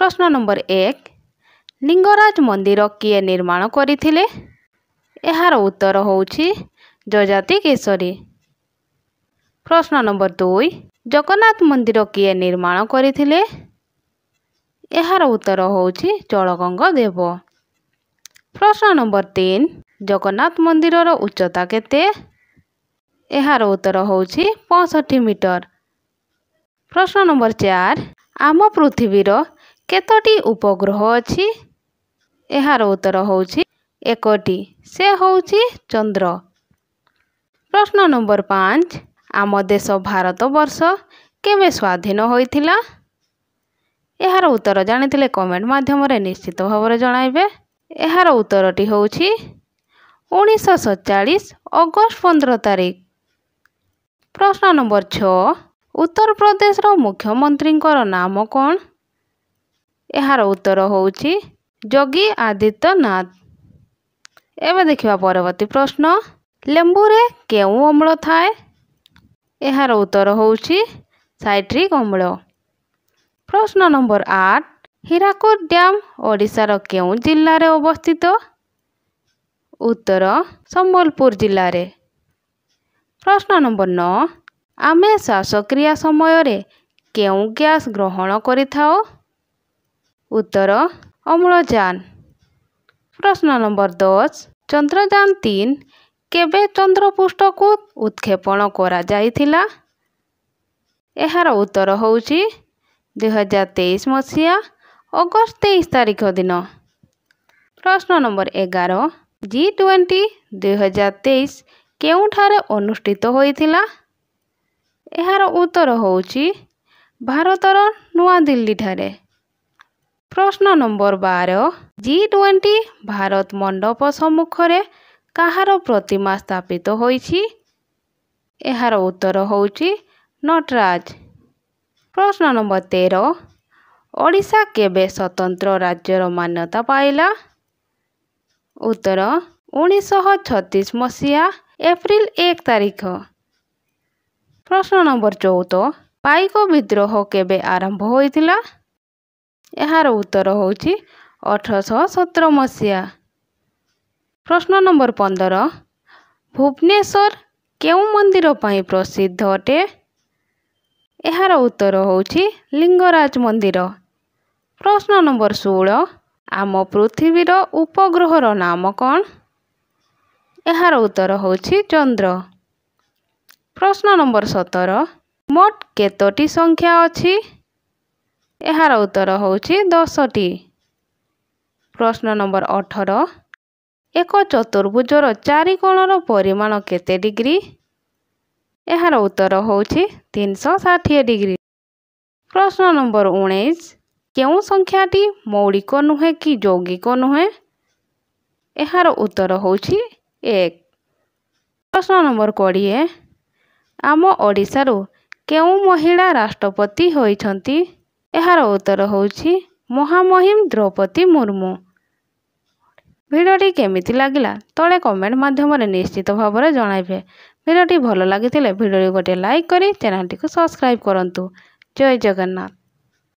ପ୍ରଶ୍ନ ନମ୍ବର ଏକ ଲିଙ୍ଗରାଜ ମନ୍ଦିର କିଏ ନିର୍ମାଣ କରିଥିଲେ ଏହାର ଉତ୍ତର ହେଉଛି ଯଯାତି କେଶରୀ ପ୍ରଶ୍ନ ନମ୍ବର ଦୁଇ ଜଗନ୍ନାଥ ମନ୍ଦିର କିଏ ନିର୍ମାଣ କରିଥିଲେ ଏହାର ଉତ୍ତର ହେଉଛି ଚଳଗଙ୍ଗ ଦେବ ପ୍ରଶ୍ନ ନମ୍ବର ତିନି ଜଗନ୍ନାଥ ମନ୍ଦିରର ଉଚ୍ଚତା କେତେ ଏହାର ଉତ୍ତର ହେଉଛି ପଞ୍ଚଷଠି ମିଟର ପ୍ରଶ୍ନ ନମ୍ବର ଚାରି ଆମ ପୃଥିବୀର କେତୋଟି ଉପଗ୍ରହ ଅଛି ଏହାର ଉତ୍ତର ହେଉଛି ଏକଟି ସେ ହେଉଛି ଚନ୍ଦ୍ର ପ୍ରଶ୍ନ ନମ୍ବର ପାଞ୍ଚ ଆମ ଦେଶ ଭାରତବର୍ଷ କେବେ ସ୍ୱାଧୀନ ହୋଇଥିଲା ଏହାର ଉତ୍ତର ଜାଣିଥିଲେ କମେଣ୍ଟ ମାଧ୍ୟମରେ ନିଶ୍ଚିତ ଭାବରେ ଜଣାଇବେ ଏହାର ଉତ୍ତରଟି ହେଉଛି ଉଣେଇଶହ ସତଚାଳିଶ ଅଗଷ୍ଟ ପନ୍ଦର ତାରିଖ ପ୍ରଶ୍ନ ନମ୍ବର ଛଅ ଉତ୍ତରପ୍ରଦେଶର ମୁଖ୍ୟମନ୍ତ୍ରୀଙ୍କର ନାମ କ'ଣ ଏହାର ଉତ୍ତର ହେଉଛି ଯୋଗୀ ଆଦିତ୍ୟନାଥ ଏବେ ଦେଖିବା ପରବର୍ତ୍ତୀ ପ୍ରଶ୍ନ ଲେମ୍ବୁରେ କେଉଁ ଅମ୍ଳ ଥାଏ ଏହାର ଉତ୍ତର ହେଉଛି ସାଇଟ୍ରିକ୍ ଅମ୍ଳ ପ୍ରଶ୍ନ ନମ୍ବର ଆଠ ହୀରାକୁଦ ଡ୍ୟାମ୍ ଓଡ଼ିଶାର କେଉଁ ଜିଲ୍ଲାରେ ଅବସ୍ଥିତ ଉତ୍ତର ସମ୍ବଲପୁର ଜିଲ୍ଲାରେ ପ୍ରଶ୍ନ ନମ୍ବର ନଅ ଆମେ ଶ୍ୱାସକ୍ରିୟା ସମୟରେ କେଉଁ ଗ୍ୟାସ୍ ଗ୍ରହଣ କରିଥାଉ উত্তর অম্লযান প্রশ্ন নম্বর দশ চন্দ্রযান তিন কেবে চন্দ্রপৃষ্ঠকু উৎক্ষেপণ করা যাইছিলা ଏହାର ଉତ୍ତର ହେଉଛି ଦୁଇହଜାର ତେଇଶ ମସିହା ଅଗଷ୍ଟ ତେଇଶ ତାରିଖ ଦିନ ପ୍ରଶ୍ନ ନମ୍ବର ଏଗାର ଜି ଟ୍ୱେଣ୍ଟି ଦୁଇହଜାର ତେଇଶ କେଉଁଠାରେ ଅନୁଷ୍ଠିତ ହୋଇଥିଲା ଏହାର ଉତ୍ତର ହେଉଛି ଭାରତର ନୂଆଦିଲ୍ଲୀଠାରେ ପ୍ରଶ୍ନ ନମ୍ବର ବାର ଜି ଟ୍ୱେଣ୍ଟି ଭାରତ ମଣ୍ଡପ ସମ୍ମୁଖରେ କାହାର ପ୍ରତିମା ସ୍ଥାପିତ ହୋଇଛି ଏହାର ଉତ୍ତର ହେଉଛି ନଟରାଜ ପ୍ରଶ୍ନ ନମ୍ବର ତେର ଓଡ଼ିଶା କେବେ ସ୍ୱତନ୍ତ୍ର ରାଜ୍ୟର ମାନ୍ୟତା ପାଇଲା ଉତ୍ତର ଉଣେଇଶହ ଛତିଶ ମସିହା ଏପ୍ରିଲ ଏକ ତାରିଖ ପ୍ରଶ୍ନ ନମ୍ବର ଚଉଦ ପାଇକ ବିଦ୍ରୋହ କେବେ ଆରମ୍ଭ ହୋଇଥିଲା ଏହାର ଉତ୍ତର ହେଉଛି ଅଠରଶହ ସତର ମସିହା ପ୍ରଶ୍ନ ନମ୍ବର ପନ୍ଦର ଭୁବନେଶ୍ୱର କେଉଁ ମନ୍ଦିର ପାଇଁ ପ୍ରସିଦ୍ଧ ଅଟେ ଏହାର ଉତ୍ତର ହେଉଛି ଲିଙ୍ଗରାଜ ମନ୍ଦିର ପ୍ରଶ୍ନ ନମ୍ବର ଷୋହଳ ଆମ ପୃଥିବୀର ଉପଗ୍ରହର ନାମ କ'ଣ ଏହାର ଉତ୍ତର ହେଉଛି ଚନ୍ଦ୍ର ପ୍ରଶ୍ନ ନମ୍ବର ସତର ମୋଟ କେତୋଟି ସଂଖ୍ୟା ଅଛି ଏହାର ଉତ୍ତର ହେଉଛି ଦଶଟି ପ୍ରଶ୍ନ ନମ୍ବର ଅଠର ଏକ ଚତୁର୍ଭୁଜର ଚାରିକୋଣର ପରିମାଣ କେତେ ଡିଗ୍ରୀ ଏହାର ଉତ୍ତର ହେଉଛି ତିନିଶହ ଷାଠିଏ ଡିଗ୍ରୀ ପ୍ରଶ୍ନ ନମ୍ବର ଉଣେଇଶ କେଉଁ ସଂଖ୍ୟାଟି ମୌଳିକ ନୁହେଁ କି ଯୌଗିକ ନୁହେଁ ଏହାର ଉତ୍ତର ହେଉଛି ଏକ ପ୍ରଶ୍ନ ନମ୍ବର କୋଡ଼ିଏ ଆମ ଓଡ଼ିଶାରୁ କେଉଁ ମହିଳା ରାଷ୍ଟ୍ରପତି ହୋଇଛନ୍ତି ଏହାର ଉତ୍ତର ହେଉଛି ମହାମହିମ ଦ୍ରୌପଦୀ ମୁର୍ମୁ ଭିଡ଼ିଓଟି କେମିତି ଲାଗିଲା ତଳେ କମେଣ୍ଟ ମାଧ୍ୟମରେ ନିଶ୍ଚିତ ଭାବରେ ଜଣାଇବେ ଭିଡ଼ିଓଟି ଭଲ ଲାଗିଥିଲେ ଭିଡ଼ିଓଟି ଗୋଟିଏ ଲାଇକ୍ କରି ଚ୍ୟାନେଲଟିକୁ ସବସ୍କ୍ରାଇବ୍ କରନ୍ତୁ ଜୟ ଜଗନ୍ନାଥ